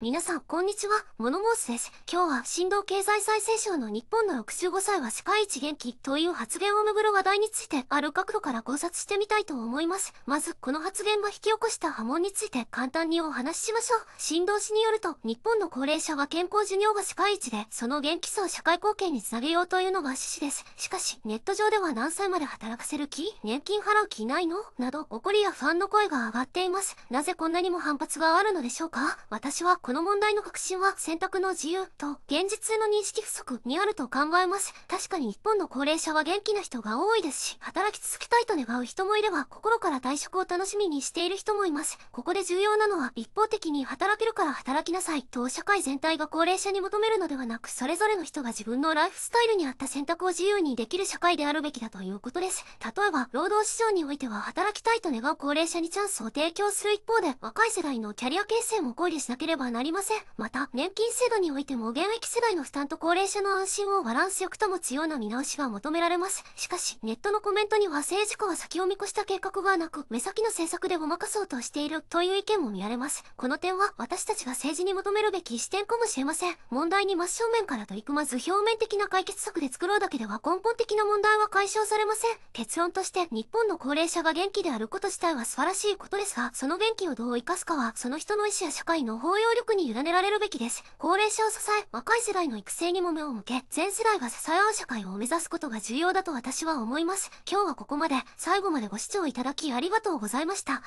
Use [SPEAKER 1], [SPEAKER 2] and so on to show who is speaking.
[SPEAKER 1] 皆さん、こんにちは。モノモースです。今日は、振動経済再生省の日本の65歳は世界一元気という発言をめぐる話題について、ある角度から考察してみたいと思います。まず、この発言が引き起こした波紋について簡単にお話ししましょう。振動氏によると、日本の高齢者は健康寿命が世界一で、その元気さを社会貢献につなげようというのが趣旨です。しかし、ネット上では何歳まで働かせる気年金払う気ないのなど、怒りや不安の声が上がっています。なぜこんなにも反発があるのでしょうか私はこの問題の核心は選択の自由と現実の認識不足にあると考えます。確かに日本の高齢者は元気な人が多いですし、働き続けたいと願う人もいれば、心から退職を楽しみにしている人もいます。ここで重要なのは、一方的に働けるから働きなさいと社会全体が高齢者に求めるのではなく、それぞれの人が自分のライフスタイルに合った選択を自由にできる社会であるべきだということです。例えば、労働市場においては働きたいと願う高齢者にチャンスを提供する一方で、若い世代のキャリア形成も考慮しなければななりません。また、年金制度においても現役世代の負担と高齢者の安心をバランスよくともうな見直しが求められます。しかし、ネットのコメントには政治家は先を見越した計画がなく、目先の政策でごまかそうとしているという意見も見られます。この点は、私たちが政治に求めるべき視点かもしれません。問題に真正面から取り組まず、表面的な解決策で作ろうだけでは根本的な問題は解消されません。結論として、日本の高齢者が元気であること自体は素晴らしいことですが、その元気をどう生かすかは、その人の意思や社会の包容力力に委ねられるべきです。高齢者を支え、若い世代の育成にも目を向け、全世代が支え合う社会を目指すことが重要だと私は思います。今日はここまで、最後までご視聴いただきありがとうございました。